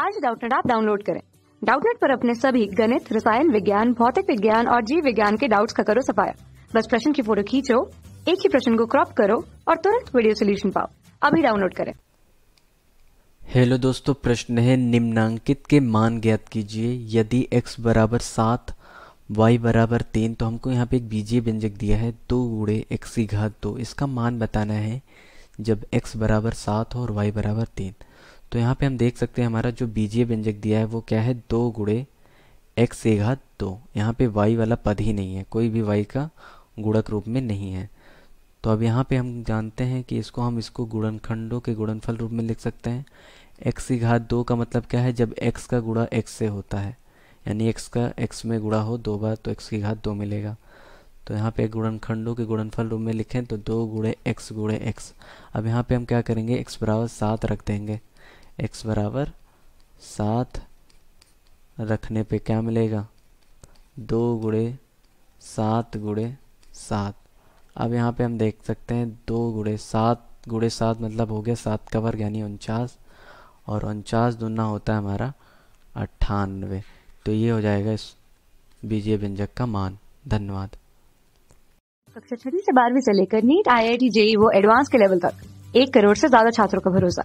आज डाउटनेट आप डाउनलोड करें डाउटनेट पर अपने सभी गणित रसायन विज्ञान भौतिक विज्ञान और जीव विज्ञान के डाउट्स का करो सफाया बस प्रश्न की फोटो खींचो एक ही प्रश्न को क्रॉप करो और तुरंत वीडियो सोल्यूशन पाओ अभी डाउनलोड करें हेलो दोस्तों प्रश्न है निम्नांकित के मान ज्ञात कीजिए यदि x बराबर सात वाई बराबर तीन तो हमको यहाँ पे एक बीजीय व्यंजक दिया है दो गुड़े एक्स की घात दो इसका मान बताना है जब x बराबर सात हो और y बराबर तीन तो यहाँ पे हम देख सकते हैं हमारा जो बीजीय व्यंजक दिया है वो क्या है दो गुड़े एक्स से घात दो यहाँ पे वाई वाला पद ही नहीं है कोई भी वाई का गुड़क रूप में नहीं है तो अब यहाँ पे हम जानते हैं कि इसको हम इसको गुणनखंडों के गुणनफल रूप में लिख सकते हैं एक्स घात दो का मतलब क्या है जब एक्स का गुड़ा एक्स से होता है यानी एक्स का एक्स में गुड़ा हो दो बार तो एक्स की घात दो मिलेगा तो यहाँ पे गुणनखंडों के गुणनफल रूप में लिखें तो दो गुड़े एक्स गुड़े एक्स अब यहाँ पे हम क्या करेंगे एक्स बराबर सात रख देंगे एक्स बराबर सात रखने पे क्या मिलेगा दो गुड़े सात गुड़े सात अब यहाँ पे हम देख सकते हैं दो गुड़े सात गुड़े सात मतलब हो गया सात का वर्ग यानी उनचास और उनचास दुना होता है हमारा अट्ठानवे तो ये हो जाएगा इस बीजीय व्यंजक का मान धन्यवाद कक्षा छठी से बारहवीं से लेकर NEET I I T JEE वो एडवांस के लेवल तक एक करोड़ से ज्यादा छात्रों का भरोसा